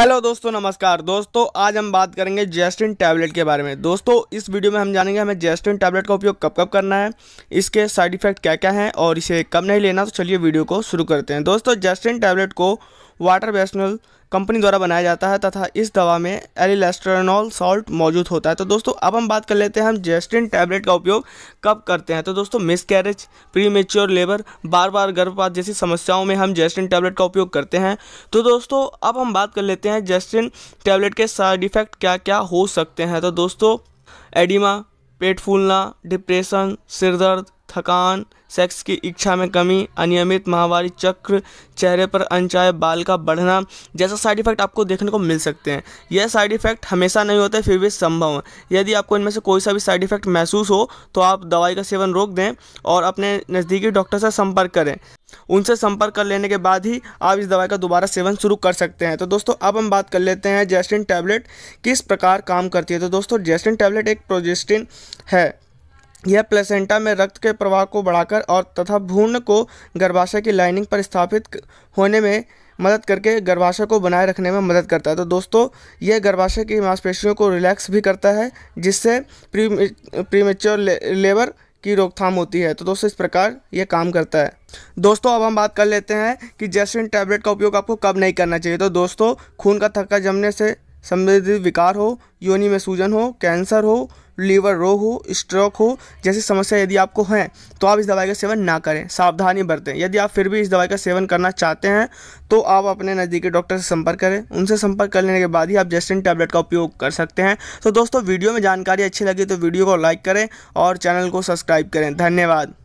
hello दोस्तों नमस्कार दोस्तों आज हम बात करेंगे जेस्टिन टैबलेट के बारे में दोस्तों इस वीडियो में हम जानेंगे हमें जेस्टिन टैबलेट का उपयोग कब कब करना है इसके साइड इफ़ेक्ट क्या क्या हैं और इसे कब नहीं लेना तो चलिए वीडियो को शुरू करते हैं दोस्तों जेस्टिन टैबलेट को वाटर बेसनल कंपनी द्वारा बनाया जाता है तथा इस दवा में एलिलेस्ट्रेनॉल सॉल्ट मौजूद होता है तो दोस्तों अब हम बात कर लेते हैं हम जेस्टिन टैबलेट का उपयोग कब करते हैं तो दोस्तों मिसकैरेज प्रीमेच्योर लेबर बार बार गर्भपात जैसी समस्याओं में हम जेस्टिन टैबलेट का उपयोग करते हैं तो दोस्तों अब हम बात कर लेते हैं जेस्टिन टैबलेट के साइड इफ़ेक्ट क्या क्या हो सकते हैं तो दोस्तों एडिमा पेट फूलना डिप्रेशन सिरदर्द थकान सेक्स की इच्छा में कमी अनियमित महावारी चक्र चेहरे पर अनचाहे बाल का बढ़ना जैसा साइड इफ़ेक्ट आपको देखने को मिल सकते हैं यह साइड इफ़ेक्ट हमेशा नहीं होते फिर भी संभव है यदि आपको इनमें से कोई सा भी साइड इफ़ेक्ट महसूस हो तो आप दवाई का सेवन रोक दें और अपने नज़दीकी डॉक्टर से संपर्क करें उनसे संपर्क कर लेने के बाद ही आप इस दवाई का दोबारा सेवन शुरू कर सकते हैं तो दोस्तों अब हम बात कर लेते हैं जेस्टिन टैबलेट किस प्रकार काम करती है तो दोस्तों जेस्टिन टैबलेट एक प्रोजेस्टिन है यह प्लेसेंटा में रक्त के प्रवाह को बढ़ाकर और तथा भ्रूण को गर्भाशय की लाइनिंग पर स्थापित होने में मदद करके गर्भाशय को बनाए रखने में मदद करता है तो दोस्तों यह गर्भाशय की मांसपेशियों को रिलैक्स भी करता है जिससे प्री प्रीमेच्योर ले, लेबर की रोकथाम होती है तो दोस्तों इस प्रकार ये काम करता है दोस्तों अब हम बात कर लेते हैं कि जैस्टिन टैबलेट का उपयोग आपको कब नहीं करना चाहिए तो दोस्तों खून का थक्का जमने से संबंधित विकार हो योनि में सूजन हो कैंसर हो लीवर रोग हो स्ट्रोक हो जैसी समस्या यदि आपको हैं तो आप इस दवाई का सेवन ना करें सावधानी बरतें यदि आप फिर भी इस दवाई का सेवन करना चाहते हैं तो आप अपने नज़दीकी डॉक्टर से संपर्क करें उनसे संपर्क कर लेने के बाद ही आप जेस्टिन टैबलेट का उपयोग कर सकते हैं तो दोस्तों वीडियो में जानकारी अच्छी लगी तो वीडियो को लाइक करें और चैनल को सब्सक्राइब करें धन्यवाद